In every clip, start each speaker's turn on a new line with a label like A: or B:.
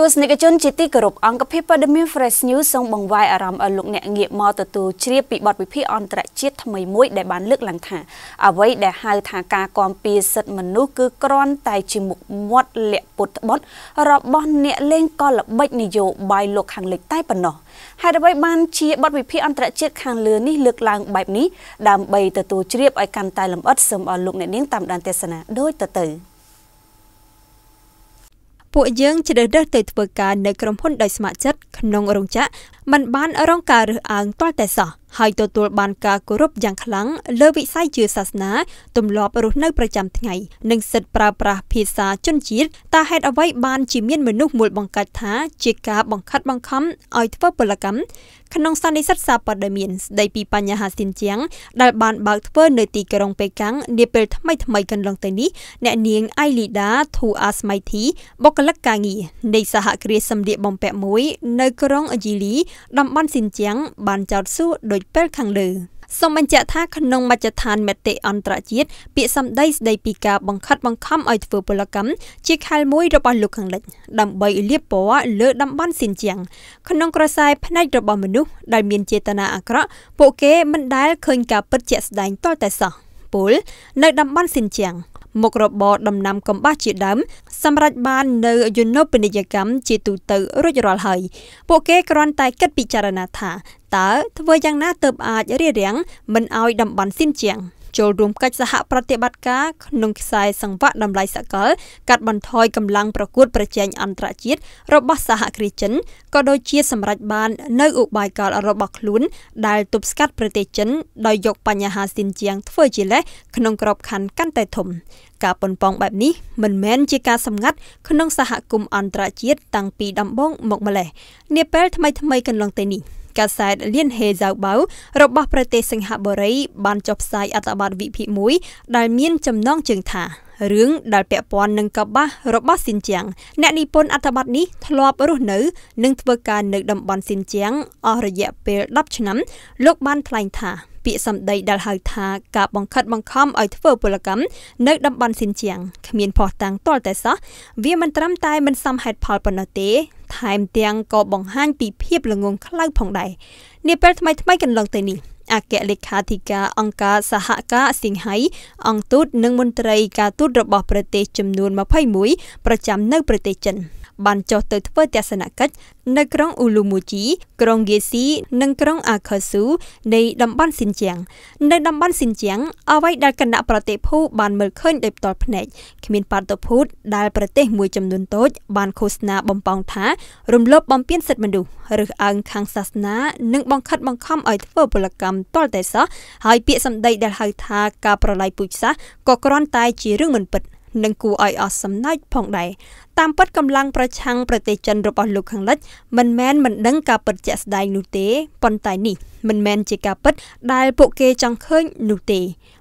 A: ទស្សនិកជនជាទីគោរពអង្គភាពព័ត៌មាន Fresh News សូមបង្វែរអារម្មណ៍ឲ្យលោកអ្នកងាកមកទទួលជ្រាបពីបទវិភាគអន្តរជាតិថ្មីមួយដែលបានលើកឡើងថាអ្វីដែលហៅថាការគាំពៀសិទ្ធិមនុស្សគឺគ្រាន់តែជាមុខមាត់លាក់ពុតត្បុតរបស់អ្នកលេងកលល្បិចនយោបាយលោកខាងលិចតែប៉ុណ្ណោះហេតុអ្វីបានជាបទវិភាគអន្តរជាតិខាងលើនេះលើកឡើងបែបនេះដើម្បីទទួលជ្រាបឲ្យកាន់តែលម្អិតសូមឲ្យលោកអ្នកនាងតាមដានទស្សនាដូចតទៅ។
B: ពួកយើងជ្រើសរើសទៅធ្វើការនៅក្រុមហ៊ុនដោយស្ម័គ្រចិត្តក្នុងរោងចក្រមិនបានរងការរើសអើងទាល់តែសោះ។ហើយទទួលបានការគោរពយ៉ាងខ្លាំងលើវិស័យជឿសាសនាទម្លាប់រស់នៅប្រចាំថ្ងៃនិងសិទ្ធិប្រើប្រាស់ភាសាជនជាតិតើហេតុអ្វីបានជាមានមនុស្សមួយបង្កាច់ថាជាការបង្ខិតបង្ខំឲ្យធ្វើពលកម្មក្នុងសន្និសីទសាព័ត៌មានស្ដីពីបញ្ហាស៊ីនជាង ដែលបានបើកធ្វើនៅទីក្រុងប៉េកាំងនាពេលថ្មីថ្មីកន្លងទៅនេះអ្នកនាងអៃលីដាធូអាស្មៃធីបុគ្គលិកការងារនៃសហគ្រាសសម្ភារបំពាក់មួយនៅក្រុងអជីលីតំបន់ស៊ីនជាង បានចោទសួរដោយពេលខាងលើសូមបញ្ជាក់ថាក្នុងមជ្ឈដ្ឋានមតិអន្តរជាតិពាក្យសម្ដីស្ដីពីការបង្ខិតបង្ខំឲ្យធ្វើពលកម្មជាខែលមួយរបស់លោកខាងលិច ដើម្បីលៀបពណ៌លើតំបន់ស៊ីនជៀងក្នុងក្រសែផ្នែករបស់មនុស្សដែលមានចេតនាអាក្រក់ពួកគេមិនដែលឃើញការពិតជាក់ស្ដែងតតែសោះពលនៅតំបន់ស៊ីនជៀងមុខរបរដំណាំកំបោះជាដើមសម្រាប់បាននៅយុណពិនិយកម្មជាទូទៅរួចរាល់ហើយពួកគេគ្រាន់តែគិតពិចារណាថាតើធ្វើយ៉ាងណាទើបអាចរារាំងមិនឲ្យតំបន់ស៊ីនជាងចូលរួមកិច្ចសហប្រតិបត្តិការក្នុងខ្សែសង្វាក់តម្លៃសកលកាត់បន្ថយកម្លាំងប្រកួតប្រជែងអន្តរជាតិរបស់សហគ្រាសចិនក៏ដូចជាសម្រេចបាននៅឧបាយកលរបស់ខ្លួនដែលទប់ស្កាត់ប្រទេសចិនដោយយកបញ្ហាស៊ីនជាង ធ្វើជាលេសក្នុងក្របខ័ណ្ឌកាន់តែធំការប៉ុនប៉ងបែបនេះមិនមែនជាការសម្ងាត់ក្នុងសហគមន៍អន្តរជាតិតាំងពីដំបូងមកម្លេះនាពេលថ្មីៗកន្លងទៅនេះកាសែតលៀនហេសាវបៅរបស់ប្រទេសសិង្ហបុរីបានចុះផ្សាយអត្ថបទវិភាគមួយដែល មានចំណងជើងថារឿងដែលពាក់ព័ន្ធនឹងកបាសរបស់ស៊ីនជៀងអ្នកនិពន្ធអត្ថបទនេះធ្លាប់រស់នៅ និងធ្វើការនៅតំបន់ស៊ីនជៀងអស់រយៈពេល10ឆ្នាំលោកបានថ្លែងថាពាក្យសម្ដីដែលហៅថាការបង្ខិតបង្ខំឲ្យធ្វើពលកម្មនៅតំបន់ស៊ីនជៀងគ្មានភ័ស្តុតាងទាល់តែសោះវាមិនត្រឹមតែមិនសមហេតុផលប៉ុណ្ណោះទេ ថែមទាំងក៏បង្ហាញពីភាពល្ងងខ្លៅផងដែរនាពេលថ្មីថ្មីកន្លងទៅនេះអគ្គលេខាធិការអង្គការសហការសិង្ហៃអង្គទូតនិងមន្ត្រីការទូតរបស់ ប្រទេសចំនួន21ប្រចាំនៅ ប្រទេសចិនបានចុះទៅធ្វើទស្សនកិច្ចនៅក្រុងអ៊ូលូមូជីក្រុងហ្គេស៊ីនិងក្រុងអាខឺស៊ូនៃតំបន់ស៊ីនជៀងនៅតំបន់ស៊ីនជៀងអ្វីដែលគណៈប្រទេសភូបានមើលឃើញដោយផ្ទាល់ភ្នែកគ្មានបាតុភូតដែលប្រទេសមួយចំនួនតូចបានឃោសនាបំពងថារំលោភបំពានសិទ្ធិមនុស្សឬអើងខាងសាសនា និងបង្ខិតបង្ខំឲ្យធ្វើពលកម្មតលតែសោះហើយពាក្យសម្ដីដែលហៅថាការប្រឡាយពូជសាសន៍ក៏គ្រាន់តែជារឿងមិនពិត និងគួរឲ្យអស់សំណើចផងដែរតាមពិតកម្លាំងប្រឆាំងប្រទេសចិនរបស់លោកខាងលិចមិនមែនមិនដឹងការពិតជាក់ស្ដែងនោះទេប៉ុន្តែនេះ មិនមែនជាការពិតដែលពួកគេចង់ឃើញនោះទេ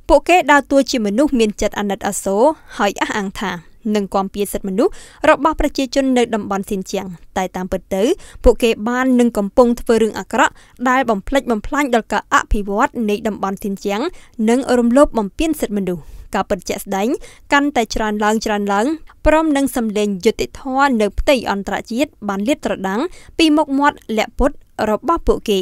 B: ពួកគេដើរតួជាមនុស្សមានចិត្តអាណិតអាសូរហើយអះអាងថានិងគាំពារសិទ្ធិមនុស្ស របស់ប្រជាជននៅតំបន់ស៊ីនជៀងតែតាមពិតទៅ ពួកគេបាននិងកំពុងធ្វើរឿងអាក្រក់ដែលបំផ្លិចបំផ្លាញដល់ការអភិវឌ្ឍនៃតំបន់ស៊ីនជៀងនិង រំលោភបំពានសិទ្ធិមនុស្ស ការពិតជាក់ស្ដែងកាន់តែច្រើនឡើងច្រើនឡើងព្រមនឹងសម្លេងយុតិធធនៅផ្ទៃអន្តរជាតិបានលាតត្រដាងពីមុខមាត់លពពុតរបស់ពួកគេ